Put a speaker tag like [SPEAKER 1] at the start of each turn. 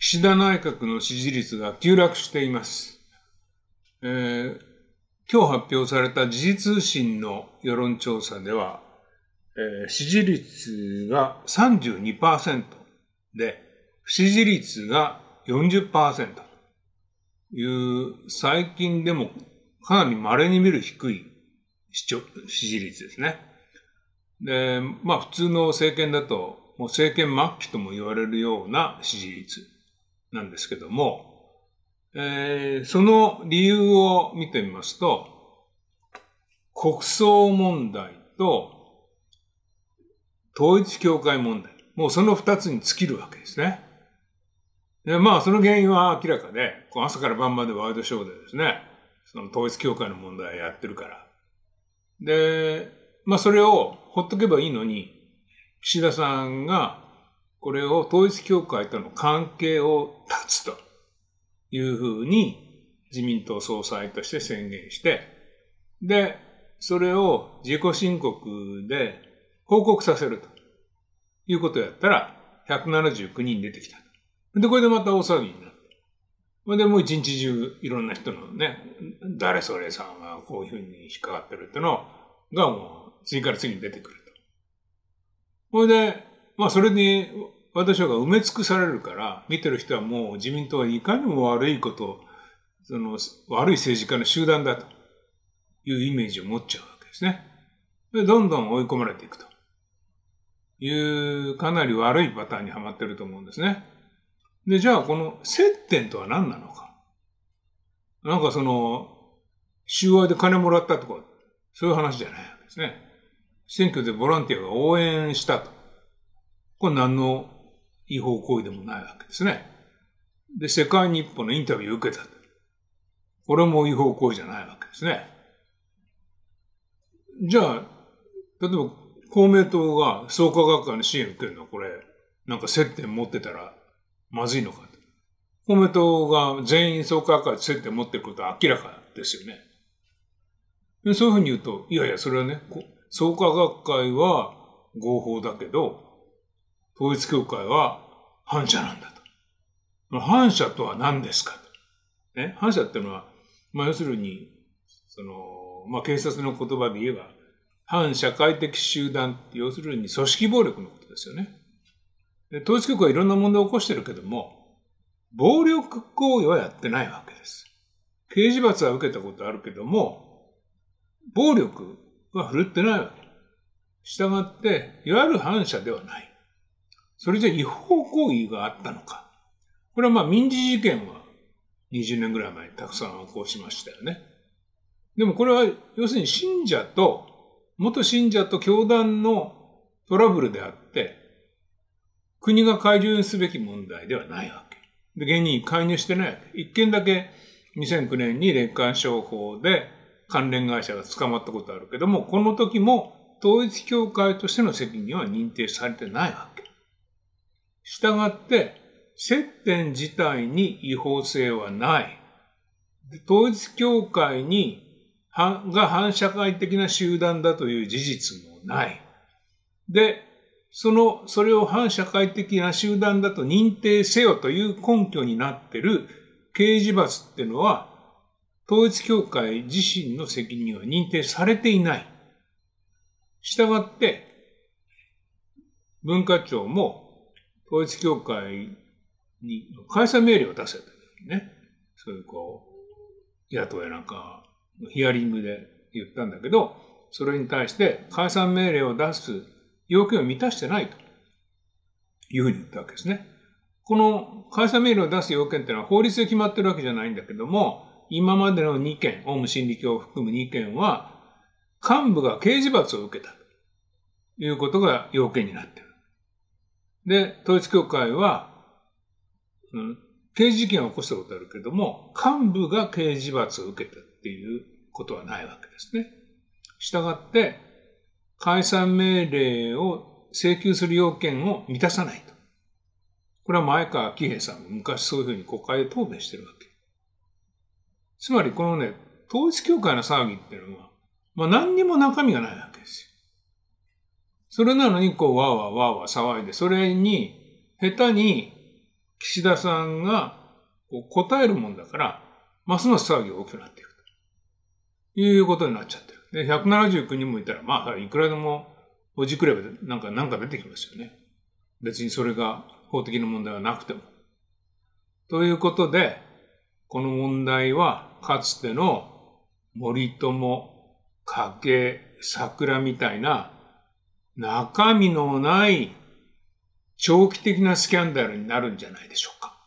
[SPEAKER 1] 岸田内閣の支持率が急落しています。えー、今日発表された時事通信の世論調査では、えー、支持率が32%で、不支持率が40%という最近でもかなり稀に見る低い支持率ですね。で、まあ普通の政権だともう政権末期とも言われるような支持率。なんですけども、えー、その理由を見てみますと、国葬問題と統一教会問題。もうその二つに尽きるわけですね。でまあ、その原因は明らかで、こう朝から晩までワイドショーでですね、その統一教会の問題やってるから。で、まあ、それをほっとけばいいのに、岸田さんがこれを統一教会との関係を断つというふうに自民党総裁として宣言して、で、それを自己申告で報告させるということをやったら、179人出てきた。で、これでまた大騒ぎになる。ほで、もう一日中いろんな人のね、誰それさんがこういうふうに引っかかってるってのがもう次から次に出てくると。ほいで、まあそれに私は埋め尽くされるから、見てる人はもう自民党はいかにも悪いこと、その悪い政治家の集団だというイメージを持っちゃうわけですね。で、どんどん追い込まれていくというかなり悪いパターンにはまってると思うんですね。で、じゃあこの接点とは何なのか。なんかその、収賄で金もらったとか、そういう話じゃないわけですね。選挙でボランティアが応援したと。これ何の違法行為でもないわけですね。で、世界日報のインタビューを受けた。これも違法行為じゃないわけですね。じゃあ、例えば公明党が創価学会の支援を受けるのはこれ、なんか接点持ってたらまずいのか。公明党が全員創価学会と接点持ってることは明らかですよね。そういうふうに言うと、いやいや、それはね、創価学会は合法だけど、統一教会は反社なんだと。反社とは何ですかと。ね、反社ってのは、まあ、要するに、その、まあ、警察の言葉で言えば、反社会的集団って、要するに組織暴力のことですよね。統一教会はいろんな問題を起こしてるけども、暴力行為はやってないわけです。刑事罰は受けたことあるけども、暴力は振るってないわけ。従って、いわゆる反社ではない。それじゃ違法行為があったのか。これはまあ民事事件は20年ぐらい前にたくさん発行しましたよね。でもこれは要するに信者と、元信者と教団のトラブルであって、国が介入すべき問題ではないわけ。で、現に介入してないわけ。一件だけ2009年に霊感商法で関連会社が捕まったことあるけども、この時も統一教会としての責任は認定されてないわけ。従って、接点自体に違法性はない。統一教会にが反社会的な集団だという事実もない。で、その、それを反社会的な集団だと認定せよという根拠になってる刑事罰っていうのは、統一教会自身の責任は認定されていない。したがって、文化庁も統一教会に解散命令を出せたね。そういうこう、野党やなんか、ヒアリングで言ったんだけど、それに対して解散命令を出す要件を満たしてないというふうに言ったわけですね。この解散命令を出す要件っていうのは法律で決まってるわけじゃないんだけども、今までの2件、オウム真理教を含む2件は、幹部が刑事罰を受けたということが要件になってる。で、統一協会は、うん、刑事事件を起こしたことあるけれども、幹部が刑事罰を受けたっていうことはないわけですね。したがって、解散命令を請求する要件を満たさないと。これは前川喜平さんも昔そういうふうに国会で答弁してるわけ。つまりこのね、統一協会の騒ぎっていうのは、まあ何にも中身がないわけですよ。それなのに、こう、わーわーわーわー騒いで、それに、下手に、岸田さんが、こう、答えるもんだから、ますます騒ぎが大きくなっていく。ということになっちゃってる。で、179人もいたら、まあ、いくらでも、おじくれば、なんか、なんか出てきますよね。別にそれが法的な問題はなくても。ということで、この問題は、かつての森友、家計、桜みたいな、中身のない長期的なスキャンダルになるんじゃないでしょうか。